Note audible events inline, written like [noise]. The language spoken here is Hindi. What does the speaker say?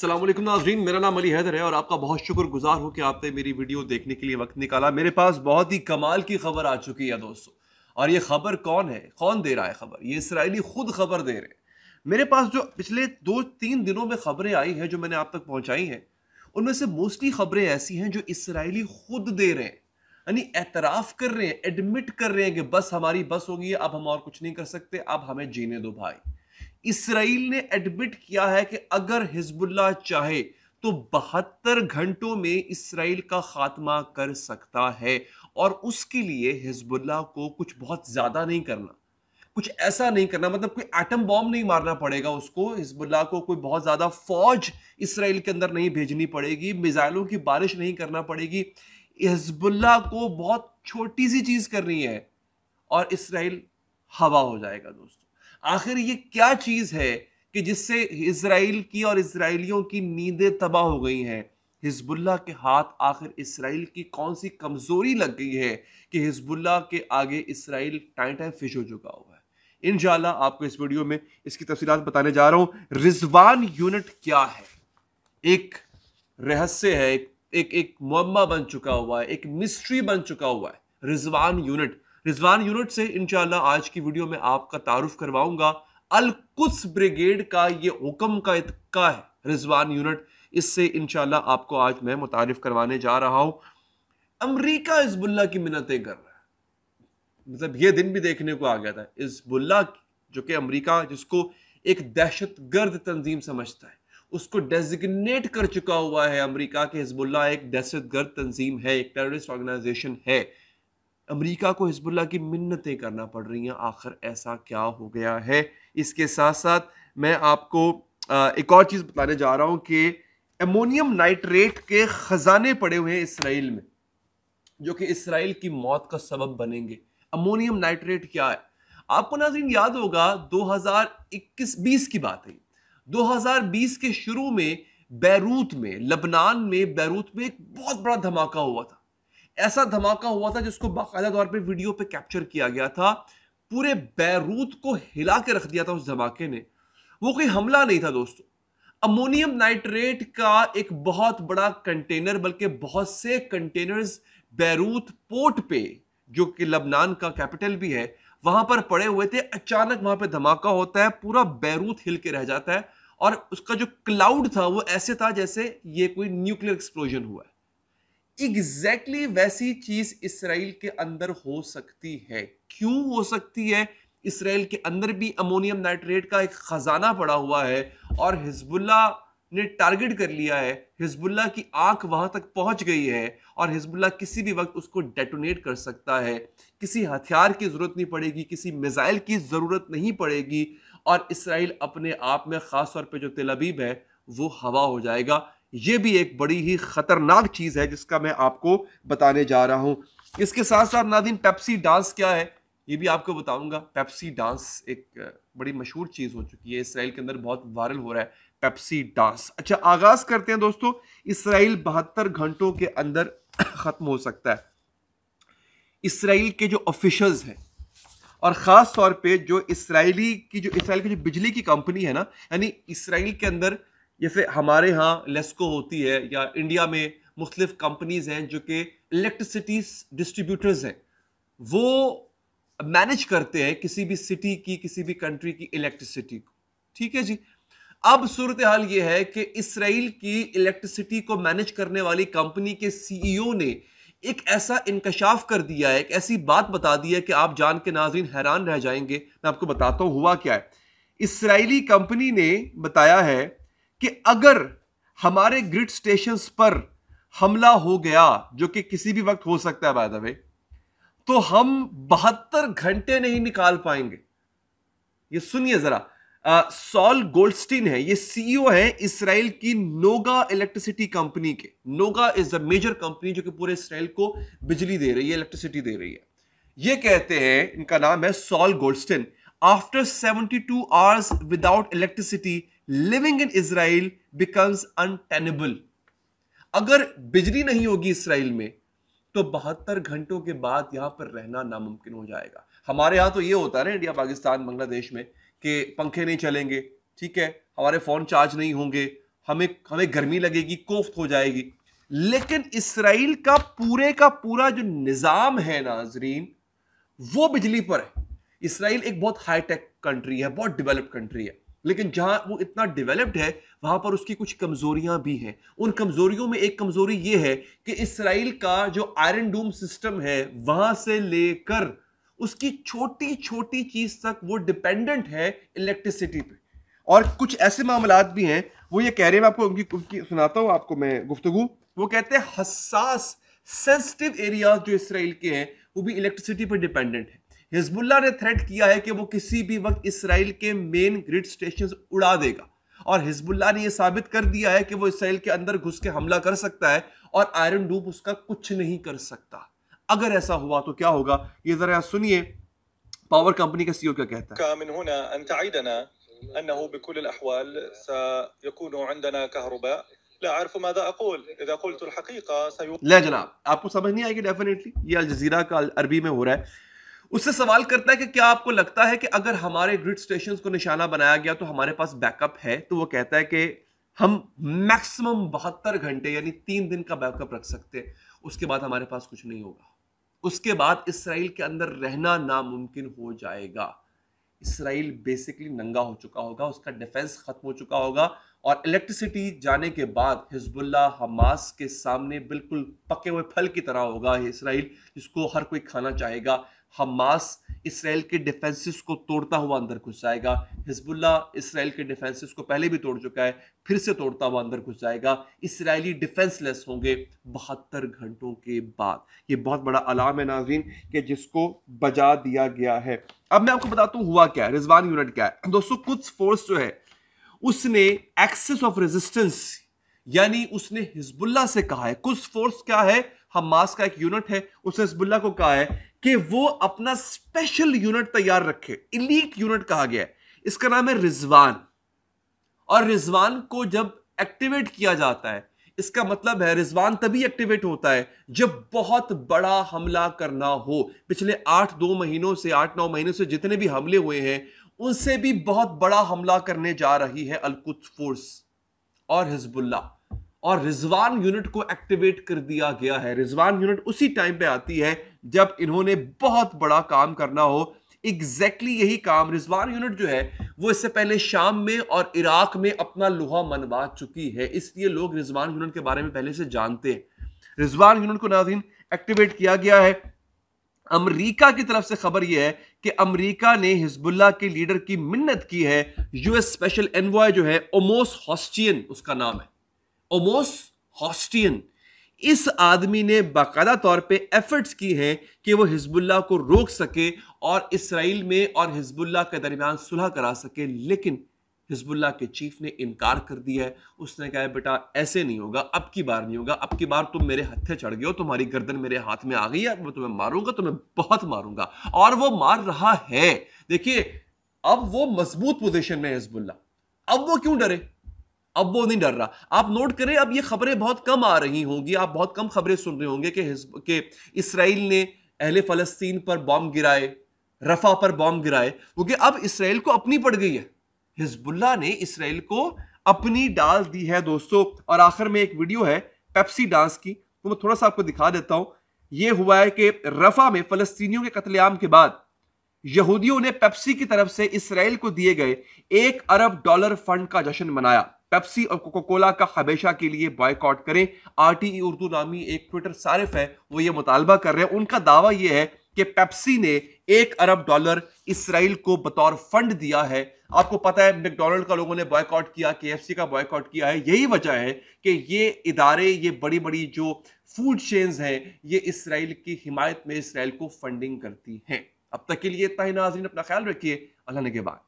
असलम नाजरीन मेरा नाम अली हैदर है और आपका बहुत शुक्र गुजार हूँ कि आपने मेरी वीडियो देखने के लिए वक्त निकाला मेरे पास बहुत ही कमाल की खबर आ चुकी है दोस्तों और ये खबर कौन है कौन दे रहा है खबर ये इसराइली खुद खबर दे रहे हैं मेरे पास जो पिछले दो तीन दिनों में खबरें आई हैं जो मैंने आप तक पहुँचाई हैं उनमें से मोस्टली खबरें ऐसी हैं जो इसराइली खुद दे रहे हैं यानी एतराफ़ कर रहे हैं एडमिट कर रहे हैं कि बस हमारी बस होगी अब हम और कुछ नहीं कर सकते अब हमें जीने दो भाई इसराइल ने एडमिट किया है कि अगर हिजबुल्ला चाहे तो बहत्तर घंटों में इसराइल का खात्मा कर सकता है और उसके लिए हिजबुल्ला को कुछ बहुत ज़्यादा नहीं करना कुछ ऐसा नहीं करना मतलब कोई एटम बॉम्ब नहीं मारना पड़ेगा उसको हिजबुल्ला को कोई बहुत ज़्यादा फौज इसराइल के अंदर नहीं भेजनी पड़ेगी मिज़ाइलों की बारिश नहीं करना पड़ेगी हिजबुल्ला को बहुत छोटी सी चीज़ करनी है और इसराइल हवा हो जाएगा दोस्तों आखिर ये क्या चीज़ है कि जिससे इसराइल की और इसराइलियों की नींदें तबाह हो गई हैं हिजबुल्ला के हाथ आखिर इसराइल की कौन सी कमज़ोरी लग गई है कि हिजबुल्ला के आगे इसराइल टाइम टाइम फिश हो चुका हुआ है इन आपको इस वीडियो में इसकी तफसी बताने जा रहा हूं रिजवान यूनिट क्या है एक रहस्य है एक एक मम्मा बन चुका हुआ है एक मिस्ट्री बन चुका हुआ है रिजवान यूनिट रिजवान यूनिट से इंशाल्लाह आज की वीडियो में आपका तारुफ करवाऊंगा अल कुस ब्रिगेड का ये हुक्म का इतका है रिजवान यूनिट इससे इंशाल्लाह आपको आज मैं मुतारफ करवाने जा रहा हूं अमरीका हिजबुल्ला की मिन्नतें कर रहा है मतलब ये दिन भी देखने को आ गया था हिजबुल्ला जो कि अमरीका जिसको एक दहशत गर्द तंजीम समझता है उसको डेजिग्नेट कर चुका हुआ है अमरीका के हिजबुल्ला एक दहशत गर्द तंजीम है एक टेररिस्ट ऑर्गेनाइजेशन है अमेरिका को हिजबुल्ला की मिन्नतें करना पड़ रही हैं आखिर ऐसा क्या हो गया है इसके साथ साथ मैं आपको एक और चीज़ बताने जा रहा हूँ कि एमोनियम नाइट्रेट के ख़जाने पड़े हुए हैं इसराइल में जो कि इसराइल की मौत का सबब बनेंगे अमोनियम नाइट्रेट क्या है आपको नाजीन याद होगा 2021 20 की बात है 2020 के शुरू में बैरूत में लबनान में बैरूत में एक बहुत बड़ा धमाका हुआ था ऐसा धमाका हुआ था जिसको बाकायदा तौर पर वीडियो पर कैप्चर किया गया था पूरे बैरूत को हिला के रख दिया था उस धमाके ने वो कोई हमला नहीं था दोस्तों अमोनियम नाइट्रेट का एक बहुत बड़ा कंटेनर बल्कि बहुत से कंटेनर्स बैरूत पोर्ट पे जो कि लबनान का कैपिटल भी है वहां पर पड़े हुए थे अचानक वहां पे धमाका होता है पूरा बैरूत हिल के रह जाता है और उसका जो क्लाउड था वो ऐसे था जैसे ये कोई न्यूक्लियर एक्सप्लोजन हुआ है एग्जैक्टली exactly वैसी चीज इसराइल के अंदर हो सकती है क्यों हो सकती है इसराइल के अंदर भी अमोनियम नाइट्रेट का एक खजाना पड़ा हुआ है और हिजबुल्ला ने टारगेट कर लिया है हिजबुल्ला की आंख वहां तक पहुंच गई है और हिजबुल्ला किसी भी वक्त उसको डेटोनेट कर सकता है किसी हथियार की ज़रूरत नहीं पड़ेगी किसी मिज़ाइल की ज़रूरत नहीं पड़ेगी और इसराइल अपने आप में ख़ास तौर पे जो तेलबीब है वो हवा हो जाएगा ये भी एक बड़ी ही ख़तरनाक चीज़ है जिसका मैं आपको बताने जा रहा हूं इसके साथ साथ नादिन पेप्सी डांस क्या है ये भी आपको बताऊंगा पेप्सी डांस एक बड़ी मशहूर चीज़ हो चुकी है इसराइल के अंदर बहुत वायरल हो रहा है पेप्सी डांस अच्छा आगाज़ करते हैं दोस्तों इसराइल बहत्तर घंटों के अंदर [coughs] ख़त्म हो सकता है इसराइल के जो ऑफिशल्स हैं और ख़ास तौर पे जो इसराइली की जो इसराइल की जो बिजली की कंपनी है ना यानी इसराइल के अंदर जैसे हमारे यहाँ लेस्को होती है या इंडिया में मुख्तफ कंपनीज हैं जो कि इलेक्ट्रिसिटी डिस्ट्रीब्यूटर्स हैं वो मैनेज करते हैं किसी भी सिटी की किसी भी कंट्री की इलेक्ट्रिसिटी को ठीक है जी अब सूरत हाल ये है कि इसराइल की इलेक्ट्रिसिटी को मैनेज करने वाली कंपनी के सीईओ e ने एक ऐसा इंकशाफ कर दिया है एक ऐसी बात बता दी है कि आप जान के नाजरीन हैरान रह जाएंगे मैं आपको बताता हूँ हुआ क्या है इसराइली कंपनी ने बताया है कि अगर हमारे ग्रिड स्टेशन पर हमला हो गया जो कि किसी भी वक्त हो सकता है बाय द वे तो हम बहत्तर घंटे नहीं निकाल पाएंगे ये सुनिए जरा सॉल गोल्डस्टीन है ये सीईओ e है इसराइल की नोगा इलेक्ट्रिसिटी कंपनी के Noga is the major company जो कि पूरे इसराइल को बिजली दे रही है इलेक्ट्रिसिटी दे रही है ये कहते हैं इनका नाम है Saul Goldstein after 72 hours without electricity living in Israel becomes untenable अगर बिजली नहीं होगी इसराइल में तो बहत्तर घंटों के बाद यहां पर रहना नामुमकिन हो जाएगा हमारे यहां तो ये होता है ना इंडिया पाकिस्तान बांग्लादेश में कि पंखे नहीं चलेंगे ठीक है हमारे फ़ोन चार्ज नहीं होंगे हमें हमें गर्मी लगेगी कोफ्त हो जाएगी लेकिन इसराइल का पूरे का पूरा जो निज़ाम है नाजरीन वो बिजली पर है इसराइल एक बहुत हाईटेक कंट्री है बहुत डेवलप्ड कंट्री है लेकिन जहां वो इतना डेवलप्ड है वहां पर उसकी कुछ कमजोरियां भी हैं उन कमजोरियों में एक कमजोरी ये है कि इसराइल का जो आयरन डूम सिस्टम है वहां से लेकर उसकी छोटी छोटी चीज तक वो डिपेंडेंट है इलेक्ट्रिसिटी पे और कुछ ऐसे मामला भी हैं वो ये कह रहे हैं आपको उनकी, उनकी सुनाता हूँ आपको मैं गुफ्तगु वो कहते हैं हसास सेंसिटिव एरियाज जो इसराइल के हैं वो भी इलेक्ट्रिसिटी पर डिपेंडेंट है हिजबुल्ला ने थ्रेट किया है कि वो किसी भी वक्त इसराइल के मेन ग्रिड स्टेशन उड़ा देगा और हिजबुल्ला ने यह साबित कर दिया है कि वो इसराइल के अंदर घुस के हमला कर सकता है और आयरन डूब उसका कुछ नहीं कर सकता अगर ऐसा हुआ तो क्या होगा ये जरा सुनिए पावर कंपनी का सीईओ e क्या कहता है أنه بكل الأحوال سيكون عندنا كهرباء لا أعرف ماذا أقول إذا قلت الحقيقة لا جناب आपको समझ नहीं आएगी डेफिनेटली ये अल जजीरा का अरबी में हो रहा है उससे सवाल करता है कि क्या आपको लगता है कि अगर हमारे ग्रिड स्टेशन को निशाना बनाया गया तो हमारे पास बैकअप है तो वो कहता है कि हम मैक्सिमम बहत्तर घंटे यानी तीन दिन का बैकअप रख सकते उसके बाद हमारे पास कुछ नहीं होगा उसके बाद इसराइल के अंदर रहना नामुमकिन हो जाएगा इसराइल बेसिकली नंगा हो चुका होगा उसका डिफेंस खत्म हो चुका होगा और इलेक्ट्रिसिटी जाने के बाद हिजबुल्ला हमास के सामने बिल्कुल पके हुए फल की तरह होगा इसराइल जिसको हर कोई खाना चाहेगा हमास इसराइल के डिफेंसिस को तोड़ता हुआ अंदर घुस जाएगा हिजबुल्ला इसराइल के डिफेंसिस को पहले भी तोड़ चुका है फिर से तोड़ता हुआ अंदर घुस जाएगा इसराइली डिफेंसलेस होंगे बहत्तर घंटों के बाद ये बहुत बड़ा अलार्म है नाजीन कि जिसको बजा दिया गया है अब मैं आपको बताता हूँ हुआ क्या है रिजवान यूनिट क्या है दोस्तों कुछ फोर्स जो है उसने एक्सेस ऑफ रेजिस्टेंस यानी उसने हिजबुल्ला से कहा है कुछ फोर्स क्या है हमास का एक यूनिट है उसने हिजबुल्ला को कहा है कि वो अपना स्पेशल यूनिट तैयार रखे इलीट यूनिट कहा गया है इसका नाम है रिजवान और रिजवान को जब एक्टिवेट किया जाता है इसका मतलब है रिजवान तभी एक्टिवेट होता है जब बहुत बड़ा हमला करना हो पिछले आठ दो महीनों से आठ नौ महीनों से जितने भी हमले हुए हैं उनसे भी बहुत बड़ा हमला करने जा रही है अलकुत फोर्स और हिजबुल्ला और रिजवान यूनिट को एक्टिवेट कर दिया गया है रिजवान यूनिट उसी टाइम पे आती है जब इन्होंने बहुत बड़ा काम करना हो एग्जैक्टली exactly यही काम रिजवान यूनिट जो है वो इससे पहले शाम में और इराक में अपना लोहा मनवा चुकी है इसलिए लोग रिजवान यूनिट के बारे में पहले से जानते हैं रिजवान यूनिट को नाजिन एक्टिवेट किया गया है अमेरिका की तरफ से खबर यह है कि अमेरिका ने हिजबुल्ला के लीडर की मिन्नत की है यूएस स्पेशल एनवॉय जो है ओमोस हॉस्टियन उसका नाम है ओमोस हॉस्टियन इस आदमी ने बाकायदा तौर पे एफर्ट्स की हैं कि वो हिजबुल्ला को रोक सके और इसराइल में और हिजबुल्ला के दरमियान सुलह करा सके लेकिन हिजबुल्ला के चीफ ने इनकार कर दिया है उसने कहा है बेटा ऐसे नहीं होगा अब की बार नहीं होगा अब की बार तुम मेरे हत्थे चढ़ गए हो तुम्हारी गर्दन मेरे हाथ में आ गई है मैं तुम्हें मारूंगा तुम्हें बहुत मारूंगा और वो मार रहा है देखिए अब वो मजबूत पोजिशन में हिजबुल्ला अब वो क्यों डरे अब वो नहीं डर रहा आप नोट करें अब ये खबरें बहुत कम आ रही होंगी आप बहुत कम खबरें सुन रहे होंगे कि के इसराइल ने अहले फ़लस्तीन पर बॉम्ब गिराए रफा पर बॉम्ब गिराए क्योंकि अब इसराइल को अपनी पड़ गई है हिजबुल्ला ने इसराइल को अपनी डाल दी है दोस्तों और आखिर में एक वीडियो है पेप्सी डांस की तो मैं थोड़ा सा आपको दिखा देता हूं यह हुआ है कि रफा में फलस्तीनियों के कतलेआम के बाद यहूदियों ने पेप्सी की तरफ से इसराइल को दिए गए एक अरब डॉलर फंड का जश्न मनाया पेप्सी और कोको कोला का हमेशा के लिए बॉयकॉट करें आरटीई उर्दू नामी एक ट्विटर सारिफ है वो ये मुतालबा कर रहे हैं उनका दावा यह है कि पेप्सी ने एक अरब डॉलर इसराइल को बतौर फंड दिया है आपको पता है मैकडोनल्ड का लोगों ने बॉयकॉट किया के का बॉयकॉट किया है यही वजह है कि ये इदारे ये बड़ी बड़ी जो फूड चेन्स हैं ये इसराइल की हिमायत में इसराइल को फंडिंग करती हैं अब तक के लिए इतना ही नाजरीन अपना ख्याल रखिए अल्लाह ने के बाद